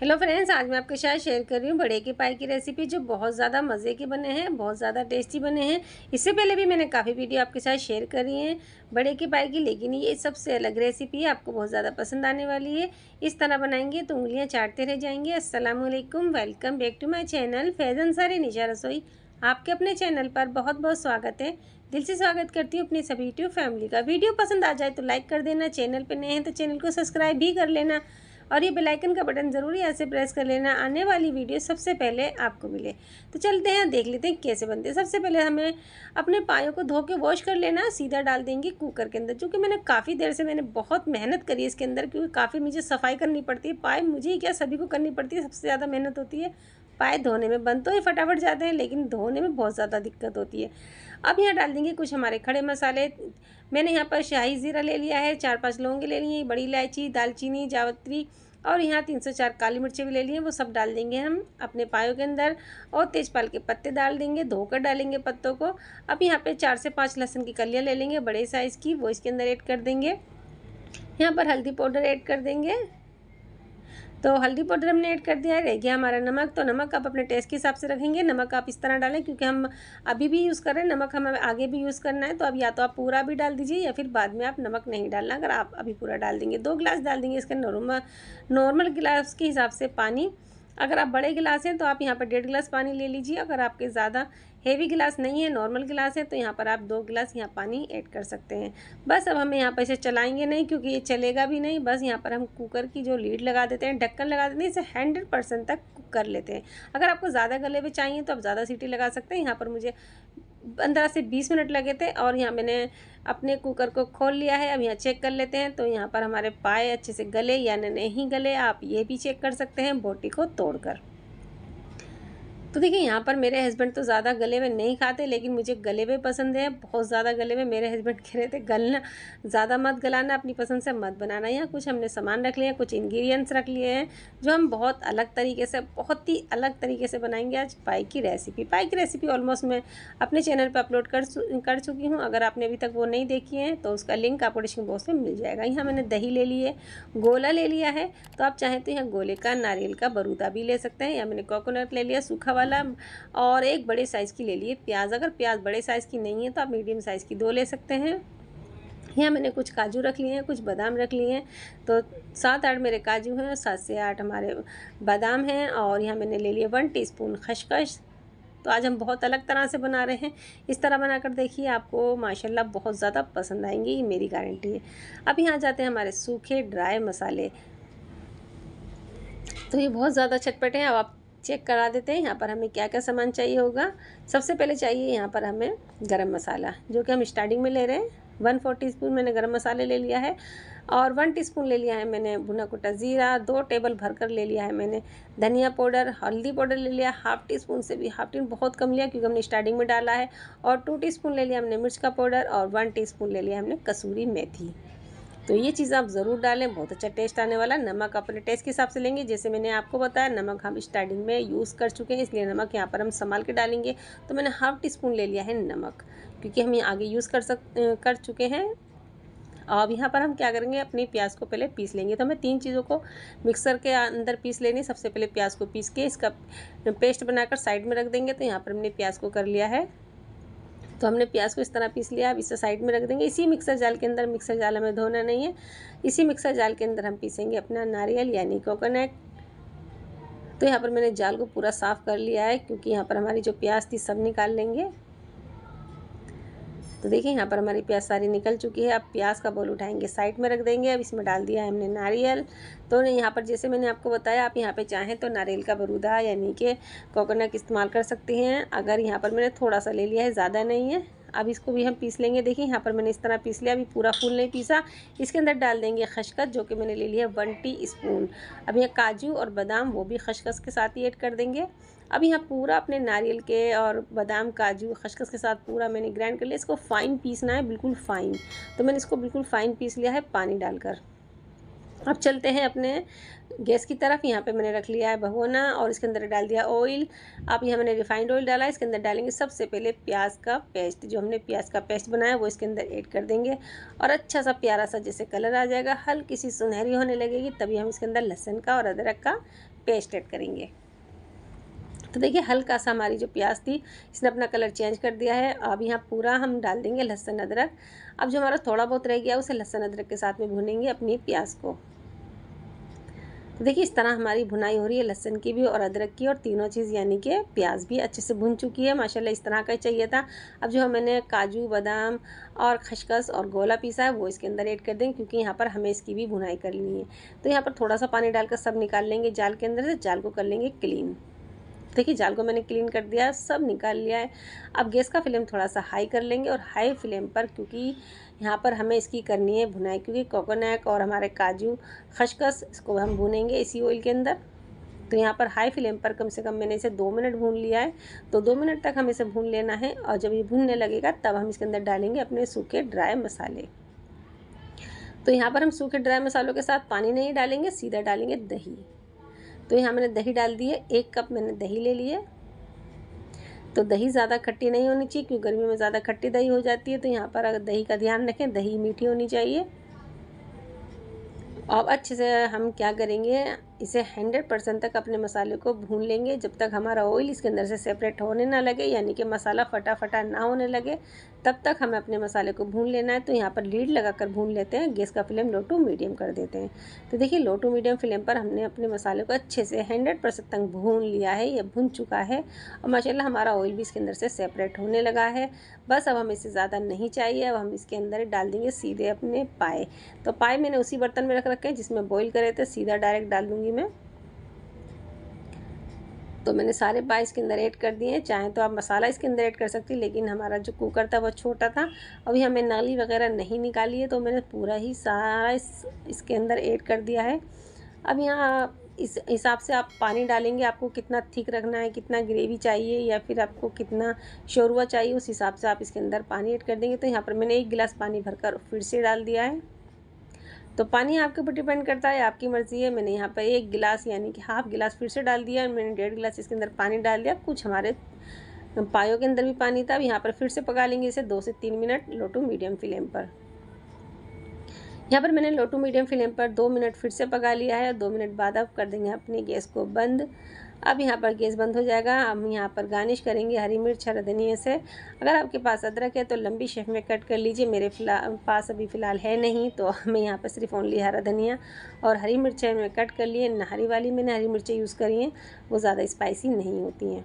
hello friends आज मैं आपके साथ शेयर कर रही हूँ बड़े के पाई की रेसिपी जो बहुत ज़्यादा मज़े के बने हैं बहुत ज़्यादा टेस्टी बने हैं इससे पहले भी मैंने काफ़ी वीडियो आपके साथ शेयर करी हैं बड़े के पाई की लेकिन ये सबसे अलग रेसिपी है आपको बहुत ज़्यादा पसंद आने वाली है इस तरह बनाएंगे तो उंगलियाँ चाटते रह जाएंगे असलम welcome back to my channel Faizan सारे निशा रसोई आपके अपने चैनल पर बहुत बहुत स्वागत है दिल से स्वागत करती हूँ अपनी सभी यूट्यूब फैमिली का वीडियो पसंद आ जाए तो लाइक कर देना चैनल पर नए हैं तो चैनल को सब्सक्राइब भी कर लेना और ये बेल आइकन का बटन ज़रूरी ऐसे प्रेस कर लेना आने वाली वीडियो सबसे पहले आपको मिले तो चलते हैं देख लेते हैं कैसे बनते हैं सबसे पहले हमें अपने पायों को धो के वॉश कर लेना सीधा डाल देंगे कुकर के अंदर चूँकि मैंने काफ़ी देर से मैंने बहुत मेहनत करी है इसके अंदर क्योंकि काफ़ी मुझे सफाई करनी पड़ती है पाए मुझे ही क्या सभी को करनी पड़ती है सबसे ज़्यादा मेहनत होती है पाए धोने में बन तो ये फटाफट जाते हैं लेकिन धोने में बहुत ज़्यादा दिक्कत होती है अब यहाँ डाल देंगे कुछ हमारे खड़े मसाले मैंने यहाँ पर शाही ज़ीरा ले लिया है चार पाँच लौंगे ले लिए बड़ी इलायची दालचीनी जावत्री और यहाँ तीन सौ चार काली मिर्चें भी ले लिए वो सब डाल देंगे हम अपने पायों के अंदर और तेजपाल के पत्ते डाल देंगे धोकर डालेंगे पत्तों को अब यहाँ पर चार से पाँच लहसुन की कलियाँ ले लेंगे बड़े साइज़ की वो इसके अंदर एड कर देंगे यहाँ पर हल्दी पाउडर ऐड कर देंगे तो हल्दी पाउडर हमने ऐड कर दिया है रह गया हमारा नमक तो नमक आप अपने टेस्ट के हिसाब से रखेंगे नमक आप इस तरह डालें क्योंकि हम अभी भी यूज़ कर रहे हैं नमक हमें आगे भी यूज़ करना है तो अब या तो आप पूरा भी डाल दीजिए या फिर बाद में आप नमक नहीं डालना अगर आप अभी पूरा डाल देंगे दो गिलास डाल देंगे इसका नॉर्मल नॉर्मल गिलास के हिसाब से पानी अगर आप बड़े गिलास हैं तो आप यहाँ पर डेढ़ गिलास पानी ले लीजिए अगर आपके ज़्यादा हेवी गिलास नहीं है नॉर्मल गिलास है तो यहाँ पर आप दो गिलास यहाँ पानी ऐड कर सकते हैं बस अब हम यहाँ पर इसे चलाएंगे नहीं क्योंकि ये चलेगा भी नहीं बस यहाँ पर हम कुकर की जो लीड लगा देते हैं ढक्कन लगा देते हैं इसे हंड्रेड परसेंट तक कुक कर लेते हैं अगर आपको ज़्यादा गले पर चाहिए तो आप ज़्यादा सीटी लगा सकते हैं यहाँ पर मुझे पंद्रह से बीस मिनट लगे थे और यहाँ मैंने अपने कुकर को खोल लिया है अब यहाँ चेक कर लेते हैं तो यहाँ पर हमारे पाए अच्छे से गले या नहीं गले आप ये भी चेक कर सकते हैं बोटी को तोड़कर तो देखिए यहाँ पर मेरे हस्बैंड तो ज़्यादा गले में नहीं खाते लेकिन मुझे गले में पसंद है बहुत ज़्यादा गले में मेरे हस्बैंड कह रहे थे गलना ज़्यादा मत गलाना अपनी पसंद से मत बनाना यहाँ कुछ हमने सामान रख लिया कुछ इन्ग्रीडियंट्स रख लिए हैं जो हम बहुत अलग तरीके से बहुत ही अलग तरीके से बनाएंगे आज पाई की रेसिपी पाई की रेसिपी ऑलमोस्ट मैं अपने चैनल पर अपलोड कर कर चुकी हूँ अगर आपने अभी तक वो नहीं देखी है तो उसका लिंक आपको डिस्क्रिप्शन बॉक्स में मिल जाएगा यहाँ मैंने दही ले ली है गोला ले लिया है तो आप चाहें तो यहाँ गोले का नारियल का बरूदा भी ले सकते हैं या मैंने कोकोनट ले लिया सूखा वाला वाला और एक बड़े साइज़ की ले लिए प्याज अगर प्याज बड़े साइज़ की नहीं है तो आप मीडियम साइज़ की दो ले सकते हैं यहाँ मैंने कुछ काजू रख लिए हैं कुछ बादाम रख लिए हैं तो सात आठ मेरे काजू हैं और सात से आठ हमारे बादाम हैं और यहाँ मैंने ले लिए वन टीस्पून खशखश तो आज हम बहुत अलग तरह से बना रहे हैं इस तरह बनाकर देखिए आपको माशाल्लाह बहुत ज़्यादा पसंद आएंगे ये मेरी गारंटी है अब यहाँ जाते हैं हमारे सूखे ड्राई मसाले तो ये बहुत ज़्यादा चटपटे हैं अब आप चेक करा देते हैं यहाँ पर हमें क्या क्या सामान चाहिए होगा सबसे पहले चाहिए यहाँ पर हमें गरम मसाला जो कि हम स्टार्टिंग में ले रहे हैं वन फोर टी स्पून मैंने गरम मसाले ले लिया है और वन टीस्पून ले लिया है मैंने भुना कुटा ज़ीरा दो टेबल भर कर ले लिया है मैंने धनिया पाउडर हल्दी पाउडर ले लिया हाफ़ टी स्पून से भी हाफ टी बहुत कम लिया क्योंकि हमने स्टार्टिंग में डाला है और टू टीस्पून ले लिया हमने मिर्च का पाउडर और वन टीस्पून ले लिया हमने कसूरी मेथी तो ये चीज़ आप ज़रूर डालें बहुत अच्छा टेस्ट आने वाला नमक अपने टेस्ट के हिसाब से लेंगे जैसे मैंने आपको बताया नमक हम स्टार्टिंग में यूज़ कर चुके हैं इसलिए नमक यहाँ पर हम संभाल के डालेंगे तो मैंने हाफ टी स्पून ले लिया है नमक क्योंकि हम ये आगे यूज़ कर सक कर चुके हैं अब यहाँ पर हम क्या करेंगे अपनी प्याज को पहले पीस लेंगे तो हमें तीन चीज़ों को मिक्सर के अंदर पीस लेनी सबसे पहले प्याज को पीस के इसका पेस्ट बनाकर साइड में रख देंगे तो यहाँ पर हमने प्याज को कर लिया है तो हमने प्याज को इस तरह पीस लिया अब इसे साइड में रख देंगे इसी मिक्सर जाल के अंदर मिक्सर जाल हमें धोना नहीं है इसी मिक्सर जाल के अंदर हम पीसेंगे अपना नारियल यानी कोकोनट तो यहाँ पर मैंने जाल को पूरा साफ़ कर लिया है क्योंकि यहाँ पर हमारी जो प्याज थी सब निकाल लेंगे तो देखिए यहाँ पर हमारी प्याज सारी निकल चुकी है अब प्याज का बोल उठाएंगे साइड में रख देंगे अब इसमें डाल दिया है हमने नारियल तो यहाँ पर जैसे मैंने आपको बताया आप यहाँ पे चाहें तो नारियल का बरूदा यानी कि कोकोनट इस्तेमाल कर सकते हैं अगर यहाँ पर मैंने थोड़ा सा ले लिया है ज़्यादा नहीं है अब इसको भी हम पीस लेंगे देखिए यहाँ पर मैंने इस तरह पीस लिया अभी पूरा फूल नहीं पीसा इसके अंदर डाल देंगे खशखस जो कि मैंने ले लिया वन टी स्पून अब यहाँ काजू और बादाम वो भी खशखस के साथ ही ऐड कर देंगे अब यहाँ पूरा अपने नारियल के और बादाम काजू खशखस के साथ पूरा मैंने ग्राइंड कर लिया इसको फ़ाइन पीसना है बिल्कुल फ़ाइन तो मैंने इसको बिल्कुल फ़ाइन पीस लिया है पानी डालकर अब चलते हैं अपने गैस की तरफ यहाँ पे मैंने रख लिया है भगोना और इसके अंदर डाल दिया ऑयल अब यहाँ मैंने रिफाइंड ऑयल डाला इसके अंदर डालेंगे सबसे पहले प्याज का पेस्ट जो हमने प्याज का पेस्ट बनाया वो इसके अंदर ऐड कर देंगे और अच्छा सा प्यारा सा जैसे कलर आ जाएगा हल्की सी सुनहरी होने लगेगी तभी हम इसके अंदर लहसुन का और अदरक का पेस्ट ऐड करेंगे तो देखिए हल्का सा हमारी जो प्याज थी इसने अपना कलर चेंज कर दिया है अब यहाँ पूरा हम डाल देंगे लहसुन अदरक अब जो हमारा थोड़ा बहुत रह गया उसे लहसुन अदरक के साथ में भूनेंगे अपनी प्याज को तो देखिए इस तरह हमारी भुनाई हो रही है लहसन की भी और अदरक की और तीनों चीज़ यानी कि प्याज भी अच्छे से भुन चुकी है माशाल्लाह इस तरह का ही चाहिए था अब जो मैंने काजू बादाम और खशखस और गोला पीसा है वो इसके अंदर ऐड कर देंगे क्योंकि यहाँ पर हमें इसकी भी भुनाई करनी है तो यहाँ पर थोड़ा सा पानी डालकर सब निकाल लेंगे जाल के अंदर से जाल को कर लेंगे क्लीन देखिए जाल को मैंने क्लीन कर दिया सब निकाल लिया है अब गैस का फ्लेम थोड़ा सा हाई कर लेंगे और हाई फ्लेम पर क्योंकि यहाँ पर हमें इसकी करनी है भुनाई क्योंकि कोकोनट और हमारे काजू खशखस इसको हम भूनेंगे इसी ऑयल के अंदर तो यहाँ पर हाई फ्लेम पर कम से कम मैंने इसे दो मिनट भून लिया है तो दो मिनट तक हम इसे भून लेना है और जब ये भूनने लगेगा तब हम इसके अंदर डालेंगे अपने सूखे ड्राई मसाले तो यहाँ पर हम सूखे ड्राई मसालों के साथ पानी नहीं डालेंगे सीधा डालेंगे दही तो यहाँ मैंने दही डाल दी है एक कप मैंने दही ले लिया तो दही ज़्यादा खट्टी नहीं होनी चाहिए क्योंकि गर्मी में ज़्यादा खट्टी दही हो जाती है तो यहाँ पर अगर दही का ध्यान रखें दही मीठी होनी चाहिए अब अच्छे से हम क्या करेंगे इसे 100 परसेंट तक अपने मसाले को भून लेंगे जब तक हमारा ऑयल इसके अंदर से सेपरेट होने ना लगे यानी कि मसाला फटाफटा ना होने लगे तब तक हमें अपने मसाले को भून लेना है तो यहाँ पर लीड लगाकर भून लेते हैं गैस का फ्लेम लो टू मीडियम कर देते हैं तो देखिए लो टू मीडियम फ्लेम पर हमने अपने मसाले को अच्छे से हंड्रेड परसेंट तक भून लिया है या भून चुका है और माशाला हमारा ऑयल भी इसके अंदर से सेपरेट होने लगा है बस अब हमें इसे ज़्यादा नहीं चाहिए अब हम इसके अंदर डाल देंगे सीधे अपने पाए तो पाए मैंने उसी बर्तन में रख रखे हैं जिसमें बॉयल करे थे सीधा डायरेक्ट डाल दूँगी लूँगी मैं तो मैंने सारे पाए इसके अंदर ऐड कर दिए हैं चाहे तो आप मसाला इसके अंदर ऐड कर सकती लेकिन हमारा जो कुकर था वो छोटा था अभी हमें नली वगैरह नहीं निकाली है तो मैंने पूरा ही सारा इस इसके अंदर ऐड कर दिया है अब यहाँ इस हिसाब से आप पानी डालेंगे आपको कितना थिक रखना है कितना ग्रेवी चाहिए या फिर आपको कितना शोरवा चाहिए उस हिसाब से आप इसके अंदर पानी ऐड कर देंगे तो यहाँ पर मैंने एक गिलास पानी भरकर फिर से डाल दिया है तो पानी आपके ऊपर डिपेंड करता है आपकी मर्ज़ी है मैंने यहाँ पर एक गिलास यानी कि हाफ़ गिलास फिर से डाल दिया मैंने डेढ़ गिलास इसके अंदर पानी डाल दिया कुछ हमारे पायों के अंदर भी पानी था अब यहाँ पर फिर से पका लेंगे इसे दो से तीन minute low to medium flame पर यहाँ पर मैंने लो टू मीडियम फ्लेम पर दो मिनट फिर से पका लिया है और दो मिनट बाद आप कर देंगे अपने गैस को बंद अब यहाँ पर गैस बंद हो जाएगा हम यहाँ पर गार्निश करेंगे हरी मिर्च हरा धनिया से अगर आपके पास अदरक है तो लंबी शेप में कट कर लीजिए मेरे पास अभी फ़िलहाल है नहीं तो मैं यहाँ पर सिर्फ ओनली हरा धनिया और हरी मिर्चें मैं कट कर लिए हरी वाली मैंने हरी मिर्चें यूज़ करी हैं वो ज़्यादा स्पाइसी नहीं होती हैं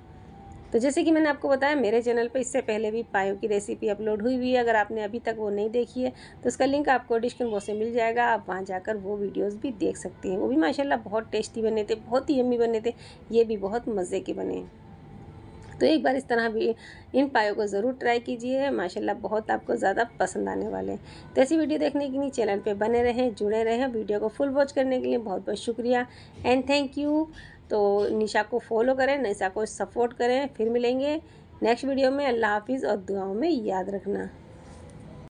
तो जैसे कि मैंने आपको बताया मेरे चैनल पर इससे पहले भी पायो की रेसिपी अपलोड हुई हुई है अगर आपने अभी तक वो नहीं देखी है तो उसका लिंक आपको डिस्क्रिप्शन बॉक्स में मिल जाएगा आप वहाँ जाकर वो वीडियोज़ भी देख सकते हैं वो भी माशाला बहुत टेस्टी बने थे बहुत ही यमी बने थे ये भी बहुत मज़े के बने हैं तो एक बार इस तरह भी इन पायों को ज़रूर ट्राई कीजिए माशाल्लाह बहुत आपको ज़्यादा पसंद आने वाले हैं तो ऐसी वीडियो देखने के लिए चैनल पे बने रहें जुड़े रहें वीडियो को फुल वॉच करने के लिए बहुत बहुत शुक्रिया एंड थैंक यू तो निशा को फॉलो करें निशा को सपोर्ट करें फिर मिलेंगे नेक्स्ट वीडियो में अल्लाह हाफिज़ और दुआओं में याद रखना